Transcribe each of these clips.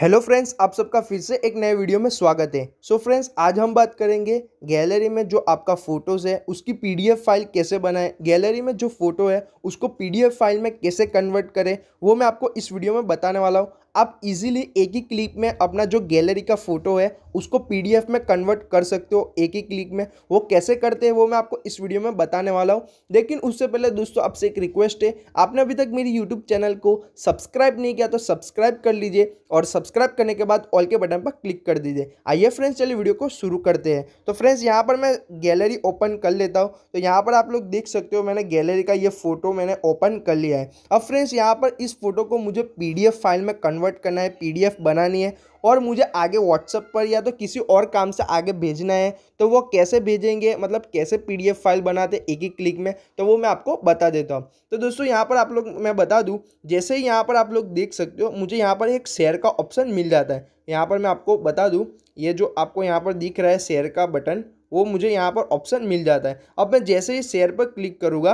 hello friends आप सबका फिर से एक नए वीडियो में स्वागत है सो so फ्रेंड्स आज हम बात करेंगे गैलरी में जो आपका फ़ोटोज़ है उसकी पीडीएफ फाइल कैसे बनाएं गैलरी में जो फ़ोटो है उसको पीडीएफ फाइल में कैसे कन्वर्ट करें वो मैं आपको इस वीडियो में बताने वाला हूँ आप इजीली एक ही क्लिक में अपना जो गैलरी का फ़ोटो है उसको पीडीएफ में कन्वर्ट कर सकते हो एक ही क्लिक में वो कैसे करते हैं वो मैं आपको इस वीडियो में बताने वाला हूँ लेकिन उससे पहले दोस्तों आपसे एक रिक्वेस्ट है आपने अभी तक मेरी यूट्यूब चैनल को सब्सक्राइब नहीं किया तो सब्सक्राइब कर लीजिए और सब्सक्राइब करने के बाद ऑल के बटन पर क्लिक कर दीजिए आइए फ्रेंड्स चलिए वीडियो को शुरू करते हैं तो फ्रेंड्स यहाँ पर मैं गैलरी ओपन कर लेता हूँ तो यहाँ पर आप लोग देख सकते हो मैंने गैलरी का ये फ़ोटो मैंने ओपन कर लिया है अब फ्रेंड्स यहाँ पर इस फोटो को मुझे पीडीएफ फाइल में कन्वर्ट करना है पीडीएफ बनानी है और मुझे आगे व्हाट्सअप पर या तो किसी और काम से आगे भेजना है तो वो कैसे भेजेंगे मतलब कैसे पीडीएफ फाइल बनाते एक ही क्लिक में तो वो मैं आपको बता देता हूँ तो दोस्तों यहाँ पर आप लोग मैं बता दूँ जैसे ही यहाँ पर आप लोग देख सकते हो मुझे यहाँ पर एक शेयर का ऑप्शन मिल जाता है यहाँ पर मैं आपको बता दूँ ये जो आपको यहाँ पर दिख रहा है शेयर का बटन वो मुझे यहाँ पर ऑप्शन मिल जाता है अब मैं जैसे ही शेयर पर क्लिक करूँगा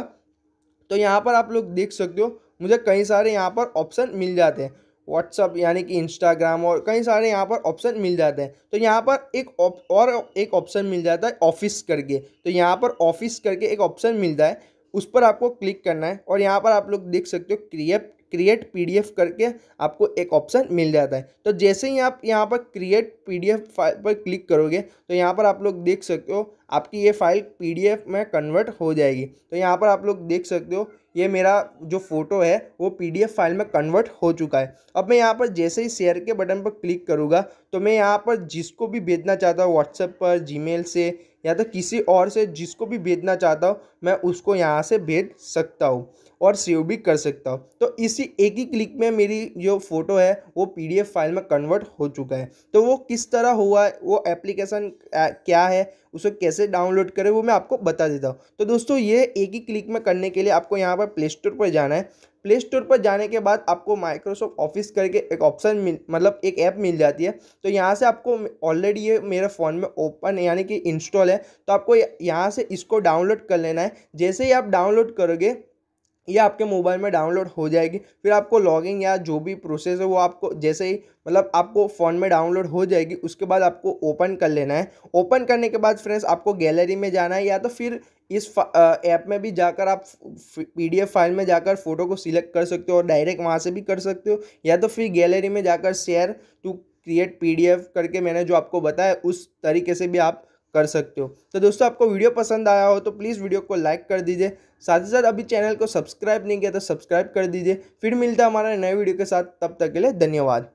तो यहाँ पर आप लोग देख सकते हो मुझे कई सारे यहाँ पर ऑप्शन मिल जाते हैं व्हाट्सअप यानी कि इंस्टाग्राम और कई सारे यहाँ पर ऑप्शन मिल जाते हैं तो यहाँ पर एक और एक ऑप्शन मिल जाता है ऑफिस करके तो यहाँ पर ऑफिस करके एक ऑप्शन मिलता है उस पर आपको क्लिक करना है और यहाँ पर आप लोग देख सकते हो क्रिएट क्रिएट पीडीएफ करके आपको एक ऑप्शन मिल जाता है तो जैसे ही आप यहाँ पर क्रिएट पीडीएफ फाइल पर क्लिक करोगे तो यहाँ पर आप लोग देख सकते हो आपकी ये फाइल पीडीएफ में कन्वर्ट हो जाएगी तो यहाँ पर आप लोग देख सकते हो ये मेरा जो फ़ोटो है वो पीडीएफ फाइल में कन्वर्ट हो चुका है अब मैं यहाँ पर जैसे ही शेयर के बटन पर क्लिक करूँगा तो मैं यहाँ पर जिसको भी भेजना चाहता हूँ व्हाट्सएप पर जी से या तो किसी और से जिसको भी भेजना चाहता हूँ मैं उसको यहाँ से भेज सकता हूँ और सेव भी कर सकता हूँ तो इसी एक ही क्लिक में मेरी जो फ़ोटो है वो पीडीएफ फाइल में कन्वर्ट हो चुका है तो वो किस तरह हुआ वो एप्लीकेशन क्या है उसे कैसे कैसे डाउनलोड करें वो मैं आपको बता देता हूँ तो दोस्तों ये एक ही क्लिक में करने के लिए आपको यहाँ पर प्ले स्टोर पर जाना है प्ले स्टोर पर जाने के बाद आपको माइक्रोसॉफ्ट ऑफिस करके एक ऑप्शन मिल मतलब एक ऐप मिल जाती है तो यहाँ से आपको ऑलरेडी ये मेरे फ़ोन में ओपन यानी कि इंस्टॉल है तो आपको यहाँ से इसको डाउनलोड कर लेना है जैसे ही आप डाउनलोड करोगे ये आपके मोबाइल में डाउनलोड हो जाएगी फिर आपको लॉगिंग या जो भी प्रोसेस है वो आपको जैसे ही मतलब आपको फ़ोन में डाउनलोड हो जाएगी उसके बाद आपको ओपन कर लेना है ओपन करने के बाद फ्रेंड्स आपको गैलरी में जाना है या तो फिर इस ऐप में भी जाकर आप पीडीएफ फाइल में जाकर फ़ोटो को सिलेक्ट कर सकते हो और डायरेक्ट वहाँ से भी कर सकते हो या तो फिर गैलरी में जाकर शेयर टू क्रिएट पी करके मैंने जो आपको बताया उस तरीके से भी आप कर सकते हो तो दोस्तों आपको वीडियो पसंद आया हो तो प्लीज़ वीडियो को लाइक कर दीजिए साथ ही साथ अभी चैनल को सब्सक्राइब नहीं किया तो सब्सक्राइब कर दीजिए फिर मिलता है हमारा नए वीडियो के साथ तब तक के लिए धन्यवाद